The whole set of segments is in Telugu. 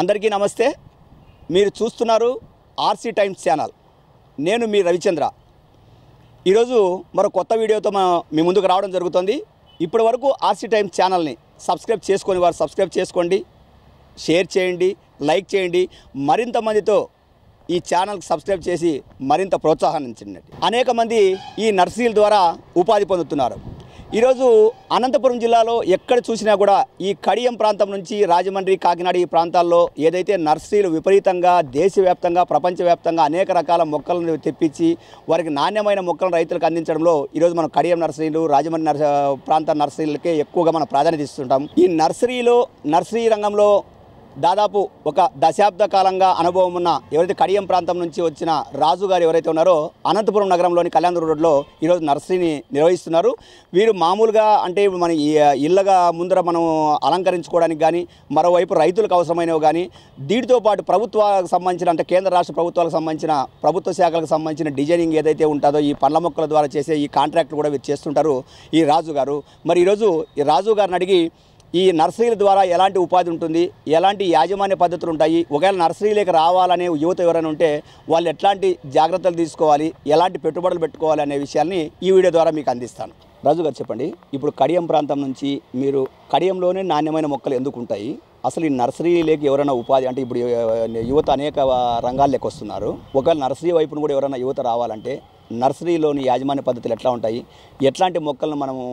అందరికీ నమస్తే మీరు చూస్తున్నారు ఆర్సీ టైమ్స్ ఛానల్ నేను మీ రవిచంద్ర ఈరోజు మరో కొత్త వీడియోతో మీ ముందుకు రావడం జరుగుతుంది ఇప్పటి వరకు ఆర్సీ టైమ్స్ ఛానల్ని సబ్స్క్రైబ్ చేసుకొని వారు సబ్స్క్రైబ్ చేసుకోండి షేర్ చేయండి లైక్ చేయండి మరింత మందితో ఈ ఛానల్కి సబ్స్క్రైబ్ చేసి మరింత ప్రోత్సాహాన్ని అనేక మంది ఈ నర్సరీల ద్వారా ఉపాధి పొందుతున్నారు ఈరోజు అనంతపురం జిల్లాలో ఎక్కడ చూసినా కూడా ఈ కడియం ప్రాంతం నుంచి రాజమండ్రి కాకినాడ ఈ ప్రాంతాల్లో ఏదైతే నర్సరీలు విపరీతంగా దేశవ్యాప్తంగా ప్రపంచవ్యాప్తంగా అనేక రకాల మొక్కలను తెప్పించి వారికి నాణ్యమైన మొక్కలను రైతులకు అందించడంలో ఈరోజు మనం కడియం నర్సరీలు రాజమండ్రి నర్స ప్రాంత నర్సరీలకే ఎక్కువగా మనం ప్రాధాన్యత ఇస్తుంటాం ఈ నర్సరీలో నర్సరీ రంగంలో దాదాపు ఒక దశాబ్ద కాలంగా అనుభవం ఉన్న ఎవరైతే కడియం ప్రాంతం నుంచి వచ్చిన రాజు గారు ఎవరైతే ఉన్నారో అనంతపురం నగరంలోని కళ్యాణ రోడ్లో ఈరోజు నర్సరీని నిర్వహిస్తున్నారు వీరు మామూలుగా అంటే మన ఇళ్ళగా ముందర మనం అలంకరించుకోవడానికి కానీ మరోవైపు రైతులకు అవసరమైనవి కానీ దీటితో పాటు ప్రభుత్వాలకు సంబంధించిన అంటే కేంద్ర రాష్ట్ర ప్రభుత్వాలకు సంబంధించిన ప్రభుత్వ శాఖలకు సంబంధించిన డిజైనింగ్ ఏదైతే ఉంటుందో ఈ పండ్ల మొక్కల ద్వారా చేసే ఈ కాంట్రాక్ట్ కూడా వీరు చేస్తుంటారు ఈ రాజు గారు మరి ఈరోజు ఈ రాజు గారిని అడిగి ఈ నర్సరీల ద్వారా ఎలాంటి ఉపాధి ఉంటుంది ఎలాంటి యాజమాన్య పద్ధతులు ఉంటాయి ఒకవేళ నర్సరీలకు రావాలనే యువత ఎవరైనా ఉంటే వాళ్ళు ఎట్లాంటి జాగ్రత్తలు తీసుకోవాలి ఎలాంటి పెట్టుబడులు పెట్టుకోవాలి అనే విషయాన్ని ఈ వీడియో ద్వారా మీకు అందిస్తాను రాజు గారు చెప్పండి ఇప్పుడు కడియం ప్రాంతం నుంచి మీరు కడియంలోనే నాణ్యమైన మొక్కలు ఎందుకు ఉంటాయి అసలు ఈ నర్సరీలోకి ఎవరైనా ఉపాధి అంటే ఇప్పుడు యువత అనేక రంగాల్లోకి వస్తున్నారు ఒకవేళ నర్సరీ వైపును కూడా ఎవరైనా యువత రావాలంటే నర్సరీలోని యాజమాన్య పద్ధతులు ఎట్లా ఉంటాయి ఎట్లాంటి మొక్కలను మనము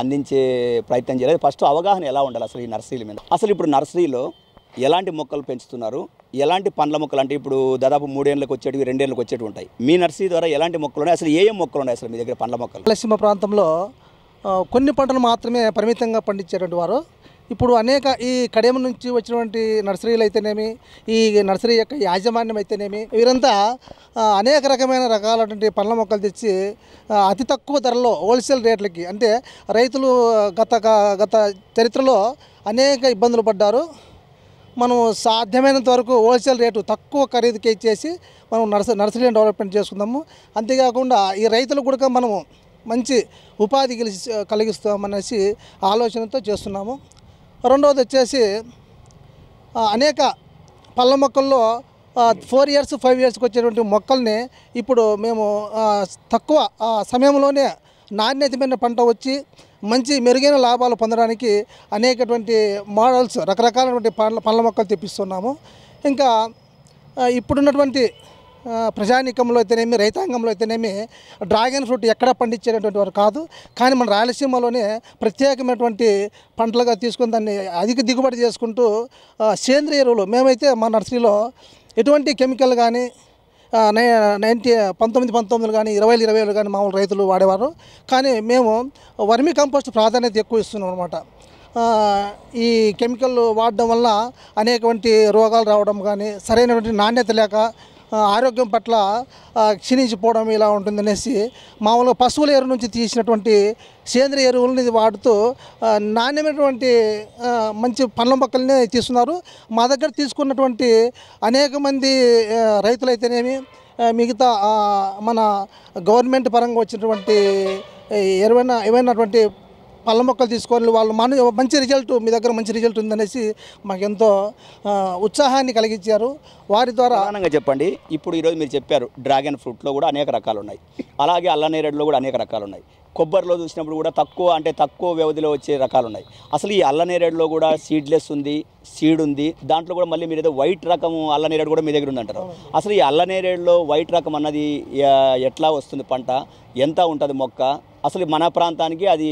అందించే ప్రయత్నం చేయలేదు ఫస్ట్ అవగాహన ఎలా ఉండాలి అసలు ఈ నర్సరీల మీద అసలు ఇప్పుడు నర్సరీలో ఎలాంటి మొక్కలు పెంచుతున్నారు ఎలాంటి పండ్ల మొక్కలు అంటే ఇప్పుడు దాదాపు మూడేళ్ళకి వచ్చేటివి రెండేళ్ళకి వచ్చేటివి ఉంటాయి మీ నర్సరీ ద్వారా ఎలాంటి మొక్కలు ఉన్నాయి అసలు ఏ ఏ మొక్కలు ఉన్నాయి అసలు మీ దగ్గర పండ్ల మొక్కలు రాయలసీమ ప్రాంతంలో కొన్ని పంటలు మాత్రమే పరిమితంగా పండించేటువంటి వారు ఇప్పుడు అనేక ఈ కడేమ నుంచి వచ్చినటువంటి నర్సరీలు అయితేనేమి ఈ నర్సరీ యొక్క యాజమాన్యం అయితేనేమి వీరంతా అనేక రకమైన రకాలటువంటి పండ్ల మొక్కలు తెచ్చి అతి తక్కువ ధరలో హోల్సేల్ రేట్లకి అంటే రైతులు గత గత చరిత్రలో అనేక ఇబ్బందులు పడ్డారు మనం సాధ్యమైనంత వరకు హోల్సేల్ రేటు తక్కువ ఖరీదుకి ఇచ్చేసి మనం నర్స నర్సరీని డెవలప్మెంట్ చేసుకుందాము అంతేకాకుండా ఈ రైతులు కూడా మనము మంచి ఉపాధి కలిగిస్తామనేసి ఆలోచనతో చేస్తున్నాము రెండవది వచ్చేసి అనేక పళ్ళ మొక్కల్లో ఫోర్ ఇయర్స్ ఫైవ్ ఇయర్స్కి వచ్చేటువంటి మొక్కల్ని ఇప్పుడు మేము తక్కువ సమయంలోనే నాణ్యతమైన పంట వచ్చి మంచి మెరుగైన లాభాలు పొందడానికి అనేకటువంటి మోడల్స్ రకరకాలైనటువంటి పండ్ల పండ్ల మొక్కలు తెప్పిస్తున్నాము ఇంకా ఇప్పుడున్నటువంటి ప్రజానీకంలో అయితేనేమి రైతాంగంలో అయితేనేమి డ్రాగన్ ఫ్రూట్ ఎక్కడ పండించేటటువంటి వారు కాదు కానీ మన రాయలసీమలోనే ప్రత్యేకమైనటువంటి పంటలుగా తీసుకుని దాన్ని అధిక దిగుబడి చేసుకుంటూ సేంద్రియ ఎరువులు మేమైతే మా నర్సరీలో ఎటువంటి కెమికల్ కానీ నై నైన్టీ పంతొమ్మిది పంతొమ్మిది కానీ ఇరవై ఇరవై ఏళ్ళు కానీ మామూలు రైతులు వాడేవారు కానీ మేము వర్మి కంపోస్ట్ ప్రాధాన్యత ఎక్కువ ఇస్తున్నాం అనమాట ఈ కెమికల్ వాడడం వల్ల అనేకటువంటి రోగాలు రావడం కానీ సరైనటువంటి నాణ్యత లేక ఆరోగ్యం పట్ల క్షీణించిపోవడం ఇలా ఉంటుందనేసి మామూలుగా పశువుల ఎరువు నుంచి తీసినటువంటి సేంద్రియ ఎరువులని వాడుతూ నాణ్యమైనటువంటి మంచి పండ్ల మొక్కల్ని తీస్తున్నారు మా దగ్గర తీసుకున్నటువంటి అనేక మంది రైతులైతేనేమి మిగతా మన గవర్నమెంట్ పరంగా వచ్చినటువంటి ఏమైనా ఏమైనటువంటి పళ్ళ మొక్కలు తీసుకొని వాళ్ళు మన మంచి రిజల్ట్ మీ దగ్గర మంచి రిజల్ట్ ఉందనేసి మాకెంతో ఉత్సాహాన్ని కలిగించారు వారి ద్వారా ఆనందంగా చెప్పండి ఇప్పుడు ఈరోజు మీరు చెప్పారు డ్రాగన్ ఫ్రూట్లో కూడా అనేక రకాలు ఉన్నాయి అలాగే అల్లనేరేడులో కూడా అనేక రకాలు ఉన్నాయి కొబ్బరిలో చూసినప్పుడు కూడా తక్కువ అంటే తక్కువ వ్యవధిలో వచ్చే రకాలు ఉన్నాయి అసలు ఈ అల్లనేరేడులో కూడా సీడ్లెస్ ఉంది సీడ్ ఉంది దాంట్లో కూడా మళ్ళీ మీరు ఏదో వైట్ రకం అల్లనేరేడు కూడా మీ దగ్గర ఉందంటారు అసలు ఈ అల్లనేరేడులో వైట్ రకం అన్నది ఎట్లా వస్తుంది పంట ఎంత ఉంటుంది మొక్క అసలు మన ప్రాంతానికి అది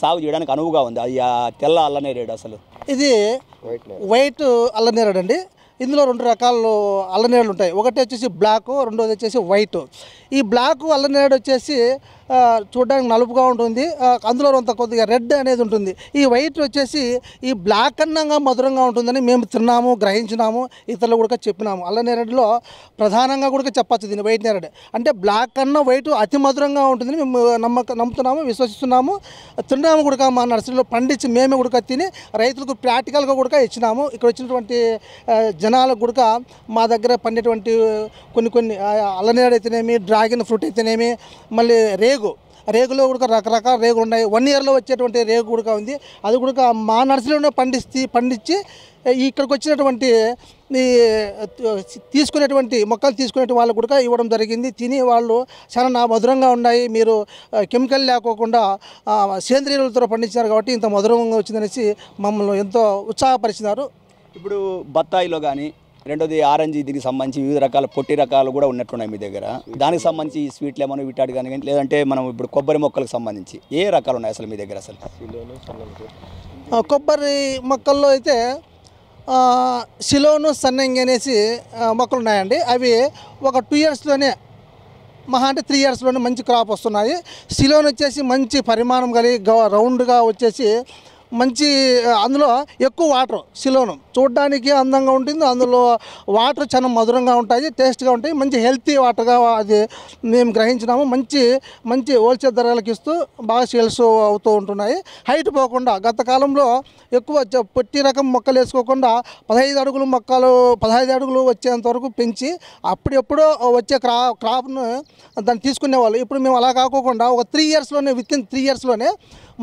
సాగు చేయడానికి అనువుగా ఉంది అది తెల్ల అల్లనేరేడు అసలు ఇది వైట్ అల్లనేరేడు అండి ఇందులో రెండు రకాలు అల్లనేళ్ళు ఉంటాయి ఒకటి వచ్చేసి బ్లాక్ రెండోది వచ్చేసి వైట్ ఈ బ్లాక్ అల్లనేడు వచ్చేసి చూడడానికి నలుపుగా ఉంటుంది అందులో అంత కొద్దిగా రెడ్ అనేది ఉంటుంది ఈ వైట్ వచ్చేసి ఈ బ్లాక్ అన్నంగా మధురంగా ఉంటుందని మేము తిన్నాము గ్రహించినాము ఇతరులు కూడా చెప్పినాము అల్ల నేరడిలో ప్రధానంగా కూడా చెప్పచ్చు దీన్ని వైట్ నేరడి అంటే బ్లాక్ అన్న వైట్ అతి మధురంగా ఉంటుందని మేము నమ్మక నమ్ముతున్నాము విశ్వసిస్తున్నాము తిన్నాము కూడా మా నర్సరీలో పండించి మేమే కూడా తిని రైతులకు ప్రాక్టికల్గా కూడా ఇచ్చినాము ఇక్కడ వచ్చినటువంటి జనాలకు కూడా మా దగ్గర పండేటువంటి కొన్ని కొన్ని అల్లనేరడు అయితేనేమి డ్రాగన్ ఫ్రూట్ అయితేనేమి మళ్ళీ రే రేగు రేగులో కూడా రకరకాల రేగులు ఉన్నాయి వన్ ఇయర్లో వచ్చేటువంటి రేగు కూడా ఉంది అది కూడా మా నర్సరీలోనే పండిస్తే పండించి ఇక్కడికి వచ్చినటువంటి ఈ తీసుకునేటువంటి మొక్కలు తీసుకునే వాళ్ళకు కూడా ఇవ్వడం జరిగింది తిని వాళ్ళు చాలా మధురంగా ఉన్నాయి మీరు కెమికల్ లేకోకుండా సేంద్రియలతో పండించినారు కాబట్టి ఇంత మధురంగా వచ్చిందనేసి మమ్మల్ని ఎంతో ఉత్సాహపరిచినారు ఇప్పుడు బత్తాయిలో కానీ రెండోది ఆరెంజ్ దీనికి సంబంధించి వివిధ రకాల పొట్టి రకాలు కూడా ఉన్నట్టున్నాయి మీ దగ్గర దానికి సంబంధించి స్వీట్లు ఏమైనా వీటాడు కానీ లేదంటే మనం ఇప్పుడు కొబ్బరి మొక్కలకు సంబంధించి ఏ రకాలు ఉన్నాయి అసలు మీ దగ్గర అసలు కొబ్బరి మొక్కల్లో అయితే సిలోను సన్నంగి అనేసి మొక్కలు ఉన్నాయండి అవి ఒక టూ ఇయర్స్లోనే మహా అంటే త్రీ ఇయర్స్లోనే మంచి క్రాప్ వస్తున్నాయి సిలోన్ వచ్చేసి మంచి పరిమాణం కలిగి రౌండ్గా వచ్చేసి మంచి అందులో ఎక్కువ వాటర్ సిలోను చూడడానికి అందంగా ఉంటుంది అందులో వాటర్ చాలా మధురంగా ఉంటాయి టేస్ట్గా ఉంటాయి మంచి హెల్తీ వాటర్గా అది మేము గ్రహించినాము మంచి మంచి హోల్సేల్ ధరలకు ఇస్తూ బాగా సేల్స్ అవుతూ ఉంటున్నాయి హైట్ పోకుండా గత కాలంలో ఎక్కువ పొట్టి రకం మొక్కలు వేసుకోకుండా పదహైదు అడుగులు మొక్కలు పదహైదు అడుగులు వచ్చేంత వరకు పెంచి అప్పుడెప్పుడో వచ్చే క్రా క్రాప్ను దాన్ని తీసుకునేవాళ్ళు ఇప్పుడు మేము అలా కాకోకుండా ఒక త్రీ ఇయర్స్లోనే విత్ ఇన్ త్రీ ఇయర్స్లోనే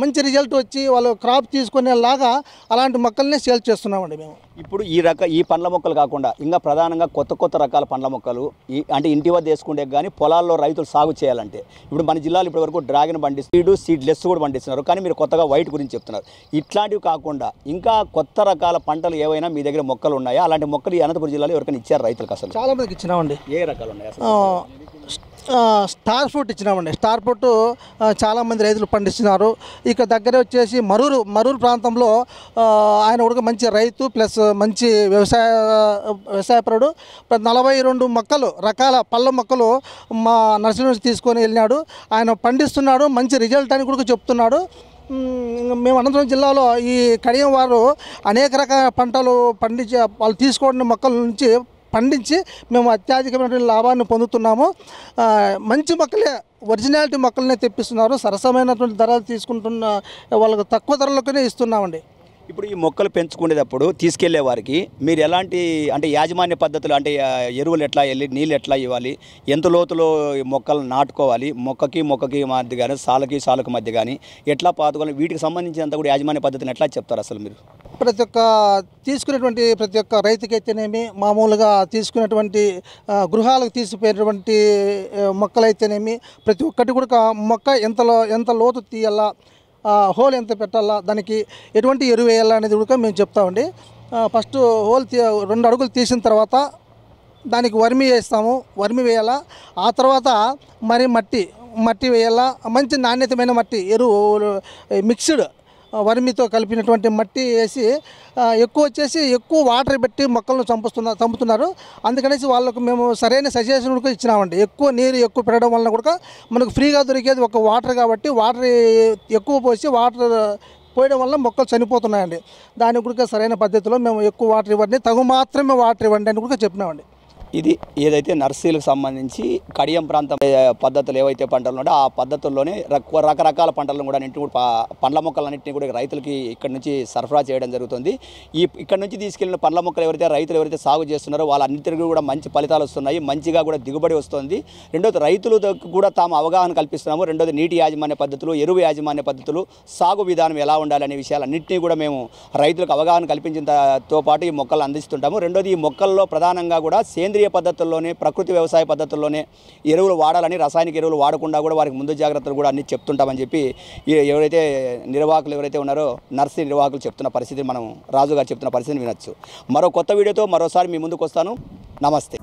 మంచి రిజల్ట్ వచ్చి వాళ్ళు క్రాప్ తీసుకునేలాగా అలాంటి మొక్కల్నే సేల్ చేస్తున్నామండి మేము ఇప్పుడు ఈ రక ఈ పండ్ల మొక్కలు కాకుండా ఇంకా ప్రధానంగా కొత్త కొత్త రకాల పండ్ల మొక్కలు ఈ అంటే ఇంటి వద్ద వేసుకుంటే కానీ పొలాల్లో రైతులు సాగు చేయాలంటే ఇప్పుడు మన జిల్లాలో ఇప్పటి వరకు డ్రాగన్ పండిస్తూ సీడ్ లెస్ కూడా పండిస్తున్నారు కానీ మీరు కొత్తగా వైట్ గురించి చెప్తున్నారు ఇట్లాంటివి కాకుండా ఇంకా కొత్త రకాల పంటలు ఏవైనా మీ దగ్గర మొక్కలు ఉన్నాయా అలాంటి మొక్కలు ఈ అనంతపురం జిల్లాలో ఎవరికైనా ఇచ్చారు రైతులకు అసలు చాలా మందికి ఇచ్చినామండి ఏ రకాలు ఉన్నాయి స్టార్ ఫ్రూట్ ఇచ్చినామండి స్టార్ ఫ్రూట్ చాలామంది రైతులు పండిస్తున్నారు ఇక దగ్గర వచ్చేసి మరూరు మరూరు ప్రాంతంలో ఆయన కూడా మంచి రైతు ప్లస్ మంచి వ్యవసాయ వ్యవసాయపరుడు నలభై రెండు మొక్కలు రకాల పళ్ళ మొక్కలు మా నర్సరీ నుంచి తీసుకొని వెళ్ళినాడు ఆయన పండిస్తున్నాడు మంచి రిజల్ట్ అని కూడా చెప్తున్నాడు మేము అనంతపురం జిల్లాలో ఈ కడియం వారు అనేక రకాల పంటలు పండించే వాళ్ళు తీసుకోవడం మొక్కల నుంచి పండించి మేము అత్యధికమైనటువంటి లాభాన్ని పొందుతున్నాము మంచి మొక్కలే ఒరిజినాలిటీ మొక్కలనే తెప్పిస్తున్నారు సరసమైనటువంటి ధరలు తీసుకుంటున్న వాళ్ళకు తక్కువ ధరలకునే ఇస్తున్నామండి ఇప్పుడు ఈ మొక్కలు పెంచుకునేటప్పుడు తీసుకెళ్లే వారికి మీరు ఎలాంటి అంటే యాజమాన్య పద్ధతులు అంటే ఎరువులు ఎట్లా వెళ్ళి నీళ్ళు ఎట్లా ఇవ్వాలి ఎంత లోతులో మొక్కలు నాటుకోవాలి మొక్కకి మొక్కకి మధ్య కానీ సాలకి సాలకు మధ్య కానీ ఎట్లా పాతుకోవాలి వీటికి సంబంధించినంత కూడా యాజమాన్య పద్ధతిని ఎట్లా చెప్తారు అసలు మీరు ప్రతి ఒక్క తీసుకునేటువంటి ప్రతి ఒక్క రైతుకైతేనేమి మామూలుగా తీసుకునేటువంటి గృహాలకు తీసుకుపోయినటువంటి మొక్కలైతేనేమి ప్రతి ఒక్కటి కూడా మొక్క ఎంతలో ఎంత లోతు తీయాలా హోల్ ఎంత పెట్టాలా దానికి ఎటువంటి ఎరువు వేయాలా అనేది కూడా మేము చెప్తామండి ఫస్ట్ హోల్ రెండు అడుగులు తీసిన తర్వాత దానికి వర్మి వేస్తాము వర్మి వేయాలా ఆ తర్వాత మరి మట్టి మట్టి వేయాలా మంచి నాణ్యతమైన మట్టి ఎరువు మిక్స్డ్ వరిమితో కలిపినటువంటి మట్టి వేసి ఎక్కువ వచ్చేసి ఎక్కువ వాటర్ పెట్టి మొక్కలను చంపుతున్న చంపుతున్నారు అందుకనేసి వాళ్ళకు మేము సరైన సజెషన్ కూడా ఇచ్చినామండి ఎక్కువ నీరు ఎక్కువ పెట్టడం వలన కూడా మనకు ఫ్రీగా దొరికేది ఒక వాటర్ కాబట్టి వాటర్ ఎక్కువ పోసి వాటర్ పోయడం వల్ల మొక్కలు చనిపోతున్నాయండి దాని గురిక సరైన పద్ధతిలో మేము ఎక్కువ వాటర్ ఇవ్వండి తగు మాత్రమే వాటర్ ఇవ్వండి అని కూడా చెప్పినామండి ఇది ఏదైతే నర్సరీలకు సంబంధించి కడియం ప్రాంతం పద్ధతులు ఏవైతే పంటలు ఉన్నాయో ఆ పద్ధతుల్లోనే రకరకాల పంటలను కూడా అన్నింటి కూడా పండ్ల మొక్కలన్నింటినీ కూడా రైతులకి ఇక్కడ నుంచి సరఫరా చేయడం జరుగుతుంది ఈ ఇక్కడ నుంచి తీసుకెళ్లిన పండ్ల మొక్కలు ఎవరైతే రైతులు ఎవరైతే సాగు చేస్తున్నారో వాళ్ళన్నింటికి కూడా మంచి ఫలితాలు వస్తున్నాయి మంచిగా కూడా దిగుబడి వస్తుంది రెండోది రైతులు కూడా తాము అవగాహన కల్పిస్తున్నాము రెండోది నీటి యాజమాన్య పద్ధతులు ఎరువు యాజమాన్య పద్ధతులు సాగు విధానం ఎలా ఉండాలనే విషయాలన్నింటినీ కూడా మేము రైతులకు అవగాహన కల్పించినతో పాటు ఈ మొక్కలు అందిస్తుంటాము రెండోది ఈ మొక్కల్లో ప్రధానంగా కూడా సేంద్రియ సేంద్రియ పద్ధతుల్లోనే ప్రకృతి వ్యవసాయ పద్ధతుల్లోనే ఎరువులు వాడాలని రసాయనిక ఎరువులు వాడకుండా కూడా వారికి ముందు జాగ్రత్తలు కూడా అన్ని చెప్తుంటామని చెప్పి ఎవరైతే నిర్వాహకులు ఎవరైతే ఉన్నారో నర్సీ నిర్వాహకులు చెప్తున్న పరిస్థితి మనం రాజుగారు చెప్తున్న పరిస్థితిని వినొచ్చు మరో కొత్త వీడియోతో మరోసారి మీ ముందుకు వస్తాను నమస్తే